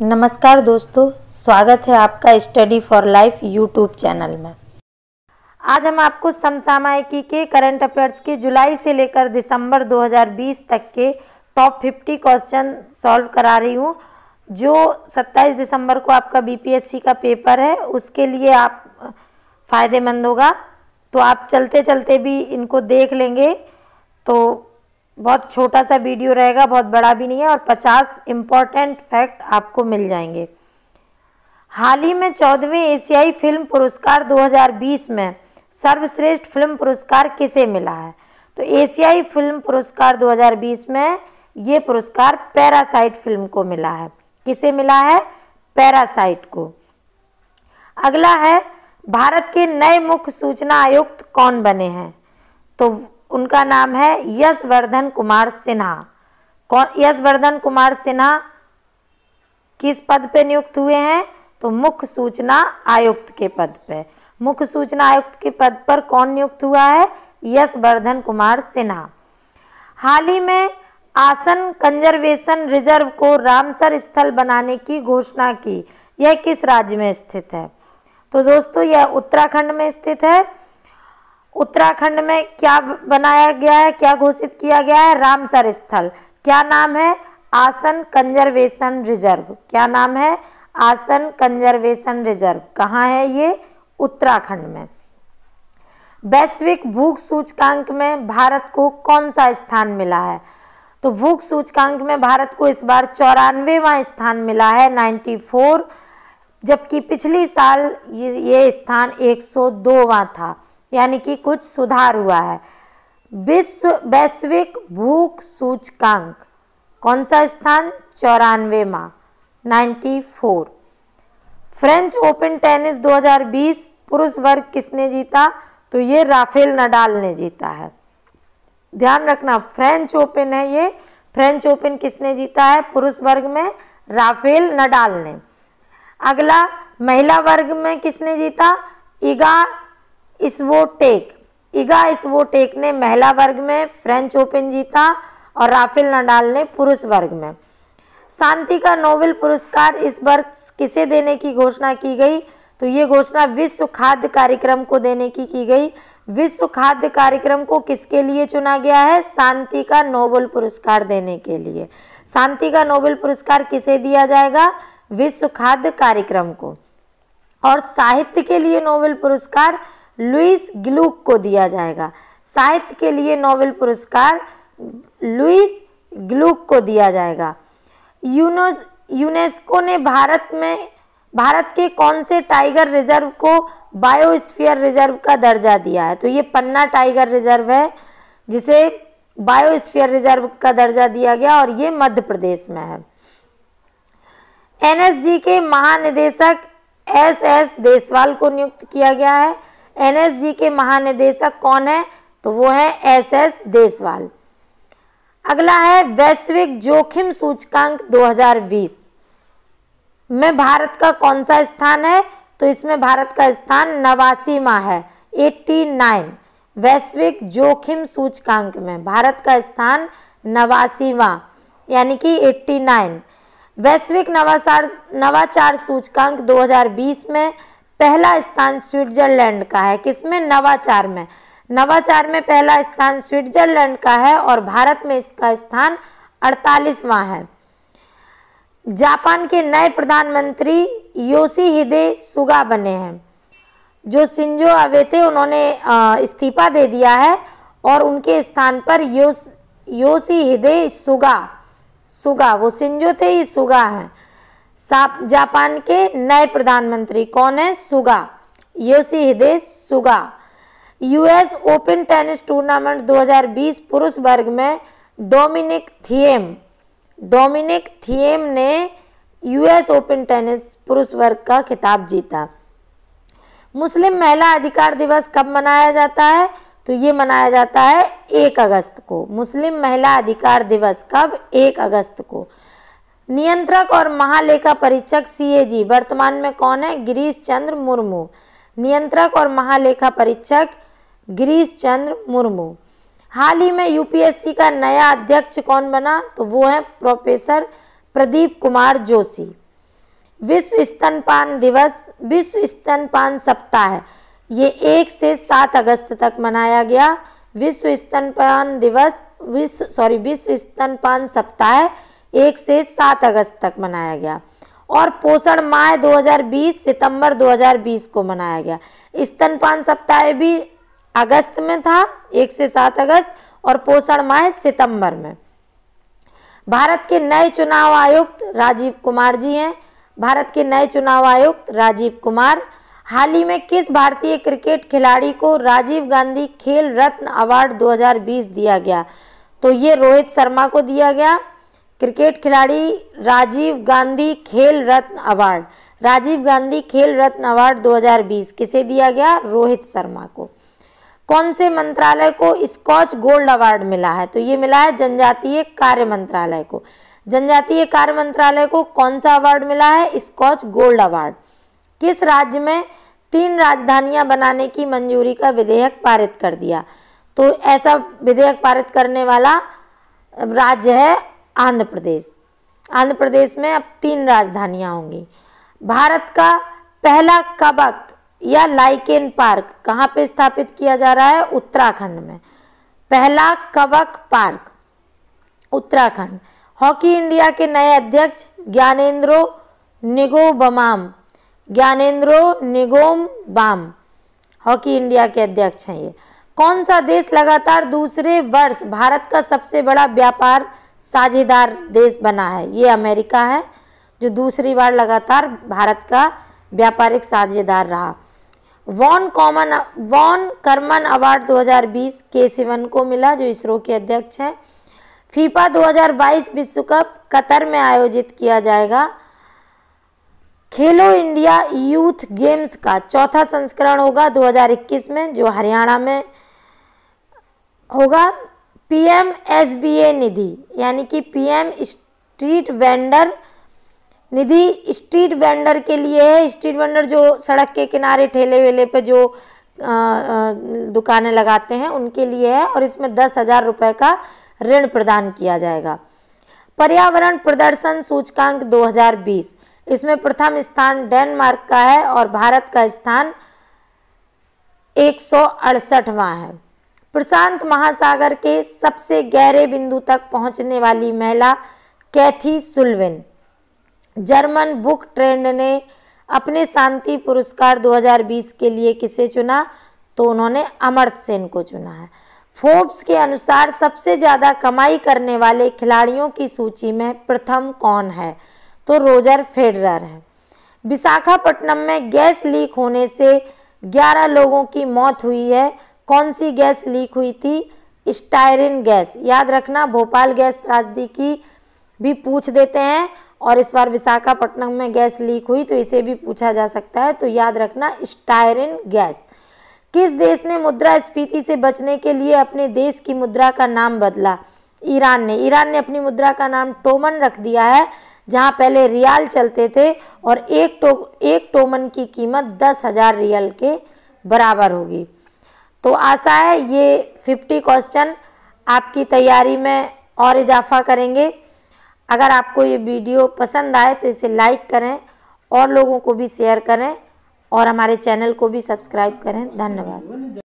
नमस्कार दोस्तों स्वागत है आपका study for life YouTube channel में आज हम आपको समसामयिकी के करंट अफेयर्स के जुलाई से लेकर दिसंबर 2020 तक के टॉप 50 क्वेश्चन सॉल्व करा रही हूँ जो 27 दिसंबर को आपका बीपीएससी का पेपर है उसके लिए आप फ़ायदेमंद होगा तो आप चलते चलते भी इनको देख लेंगे तो बहुत छोटा सा वीडियो रहेगा बहुत बड़ा भी नहीं है और 50 इम्पॉर्टेंट फैक्ट आपको मिल जाएंगे हाल ही में चौदहवें एशियाई फिल्म पुरस्कार 2020 में सर्वश्रेष्ठ फिल्म पुरस्कार किसे मिला है तो एशियाई फिल्म पुरस्कार 2020 में ये पुरस्कार पैरासाइट फिल्म को मिला है किसे मिला है पैरासाइट को अगला है भारत के नए मुख्य सूचना आयुक्त कौन बने हैं तो उनका नाम है यशवर्धन कुमार सिन्हा कौन यशवर्धन कुमार सिन्हा किस पद पे नियुक्त हुए हैं तो मुख्य सूचना आयुक्त के पद पे मुख्य सूचना आयुक्त के पद पर कौन नियुक्त हुआ है यशवर्धन कुमार सिन्हा हाल ही में आसन कंजर्वेशन रिजर्व को रामसर स्थल बनाने की घोषणा की यह किस राज्य में स्थित है तो दोस्तों यह उत्तराखंड में स्थित है उत्तराखंड में क्या बनाया गया है क्या घोषित किया गया है रामसर स्थल क्या नाम है आसन कंजर्वेशन रिजर्व क्या नाम है आसन कंजर्वेशन रिजर्व कहाँ है ये उत्तराखंड में वैश्विक भूख सूचकांक में भारत को कौन सा स्थान मिला है तो भूख सूचकांक में भारत को इस बार चौरानवेवा स्थान मिला है 94 जबकि पिछली साल ये, ये स्थान 102वां था यानी कि कुछ सुधार हुआ है विश्व वैश्विक भूख सूचकांक कौन सा स्थान चौरानवे माँ ninety four French Open tennis 2020 पुरुष वर्ग किसने जीता तो ये राफेल नडाल ने जीता है ध्यान रखना फ्रेंच ओपन है ये फ्रेंच ओपन किसने जीता है पुरुष वर्ग में राफेल नडाल ने अगला महिला वर्ग में किसने जीता इगा इसवोटेक इगा इसवोटेक ने महिला वर्ग में फ्रेंच ओपन जीता और राफेल नडाल ने पुरुष वर्ग में शांति का नोबेल पुरस्कार इस वर्ष किसे देने की घोषणा की गई तो ये घोषणा विश्व खाद्य कार्यक्रम को देने की की गई विश्व खाद्य कार्यक्रम को किसके लिए चुना गया है शांति का नोबेल पुरस्कार देने के लिए शांति का नोबेल पुरस्कार किसे दिया जाएगा विश्व खाद्य कार्यक्रम को और साहित्य के लिए नोबेल पुरस्कार लुइस ग्लूक को दिया जाएगा साहित्य के लिए नोबेल पुरस्कार लुइस ग्लूक को दिया जाएगा यूनेस्को ने भारत में भारत के कौन से टाइगर रिजर्व को बायोस्फीयर रिजर्व का दर्जा दिया है तो ये पन्ना टाइगर रिजर्व है जिसे बायोस्फीयर रिजर्व का दर्जा दिया गया और ये मध्य प्रदेश में है एनएसजी के महानिदेशक एस एस देसवाल को नियुक्त किया गया है एनएसजी के महानिदेशक कौन है तो वो है एसएस देसवाल अगला है वैश्विक जोखिम सूचकांक 2020 में भारत का कौन सा स्थान है तो इसमें भारत का स्थान नवासी माह है 89 वैश्विक जोखिम सूचकांक में भारत का स्थान नवासी माह यानी कि 89 वैश्विक नवाचार नवाचार सूचकांक 2020 में पहला स्थान स्विट्जरलैंड का है किसमें नवाचार में नवाचार में पहला स्थान स्विट्जरलैंड का है और भारत में इसका स्थान अड़तालीसवां है जापान के नए प्रधानमंत्री योशिहिदे सुगा बने हैं जो सिंजो अवे थे उन्होंने इस्तीफा दे दिया है और उनके स्थान पर योश योशिहिदे सुगा सुगा वो सिंजो थे ये सुगा हैं जापान के नए प्रधानमंत्री कौन है Suga Yoshihide Suga US Open tennis tournament 2020 पुरुष वर्ग में डोमिनिक थिएम डोमिनिक थिएम ने यूएस ओपन टेनिस पुरुष वर्ग का खिताब जीता मुस्लिम महिला अधिकार दिवस कब मनाया जाता है तो ये मनाया जाता है एक अगस्त को मुस्लिम महिला अधिकार दिवस कब एक अगस्त को नियंत्रक और महालेखा परीक्षक सीएजी वर्तमान में कौन है गिरीश चंद्र मुर्मू नियंत्रक और महालेखा परीक्षक गिरीश चंद्र मुर्मू हाल ही में यूपीएससी का नया अध्यक्ष कौन बना तो वो है प्रोफेसर प्रदीप कुमार जोशी विश्व स्तनपान दिवस विश्व स्तनपान सप्ताह ये एक से सात अगस्त तक मनाया गया विश्व स्तनपान दिवस विश्व सॉरी विश्व स्तनपान सप्ताह एक से सात अगस्त तक मनाया गया और पोषण माह 2020 सितंबर 2020 को मनाया गया स्तनपान सप्ताह भी अगस्त में था एक से सात अगस्त और पोषण माह सितंबर में भारत के नए चुनाव आयुक्त राजीव कुमार जी हैं भारत के नए चुनाव आयुक्त राजीव कुमार हाल ही में किस भारतीय क्रिकेट खिलाड़ी को राजीव गांधी खेल रत्न अवार्ड 2020 दिया गया तो ये रोहित शर्मा को दिया गया क्रिकेट खिलाड़ी राजीव गांधी खेल रत्न अवार्ड राजीव गांधी खेल रत्न अवार्ड 2020 किसे दिया गया रोहित शर्मा को कौन से मंत्रालय को स्कॉच गोल्ड अवार्ड मिला है तो ये मिला है जनजातीय कार्य मंत्रालय को जनजातीय कार्य मंत्रालय को कौन सा अवार्ड मिला है स्कॉच गोल्ड अवार्ड किस राज्य में तीन राजधानियां बनाने की मंजूरी का विधेयक पारित कर दिया तो ऐसा विधेयक पारित करने वाला राज्य है आंध्र प्रदेश आंध्र प्रदेश में अब तीन राजधानियां होंगी भारत का पहला कबक या लाइकेन पार्क कहाँ पे स्थापित किया जा रहा है उत्तराखंड में पहला कबक पार्क उत्तराखंड हॉकी इंडिया के नए अध्यक्ष ज्ञानेन्द्रो बमाम Gyanendro Ningombam hockey India के अध्यक्ष हैं ये कौन सा देश लगातार दूसरे वर्ष भारत का सबसे बड़ा व्यापार साझेदार देश बना है ये अमेरिका है जो दूसरी बार लगातार भारत का व्यापारिक साझेदार रहा von Karman von Karman award 2020 के सिवन को मिला जो इसरो के अध्यक्ष हैं फीफा 2022 विश्व कप कतर में आयोजित किया जाएगा खेलो इंडिया यूथ गेम्स का चौथा संस्करण होगा 2021 में जो हरियाणा में होगा बी ए निधि यानी कि पीएम स्ट्रीट वेंडर निधि स्ट्रीट वेंडर के लिए है स्ट्रीट वेंडर जो सड़क के किनारे ठेले वेले पे जो दुकानें लगाते हैं उनके लिए है और इसमें दस हज़ार रुपये का ऋण प्रदान किया जाएगा पर्यावरण प्रदर्शन सूचकांक 2020 इसमें प्रथम स्थान डेनमार्क का है और भारत का स्थान एक सौ है प्रशांत महासागर के सबसे गहरे बिंदु तक पहुंचने वाली महिला Kathy Sullivan German book trend ने अपने शांति पुरस्कार 2020 के लिए किसे चुना तो उन्होंने अमर सेन को चुना है फोर्ब्स के अनुसार सबसे ज़्यादा कमाई करने वाले खिलाड़ियों की सूची में प्रथम कौन है तो रोजर फेडरर है विशाखापट्टनम में गैस लीक होने से 11 लोगों की मौत हुई है कौन सी गैस लीक हुई थी स्टायरिन गैस याद रखना भोपाल गैस त्रासदी की भी पूछ देते हैं और इस बार विशाखापट्टनम में गैस लीक हुई तो इसे भी पूछा जा सकता है तो याद रखना स्टायरिन गैस किस देश ने मुद्रा स्फीति से बचने के लिए अपने देश की मुद्रा का नाम बदला ईरान ने ईरान ने अपनी मुद्रा का नाम टोमन रख दिया है जहाँ पहले रियाल चलते थे और एक टो एक टोमन की कीमत दस हज़ार रियल के बराबर होगी तो आशा है ये 50 क्वेश्चन आपकी तैयारी में और इजाफा करेंगे अगर आपको ये वीडियो पसंद आए तो इसे लाइक करें और लोगों को भी शेयर करें और हमारे चैनल को भी सब्सक्राइब करें धन्यवाद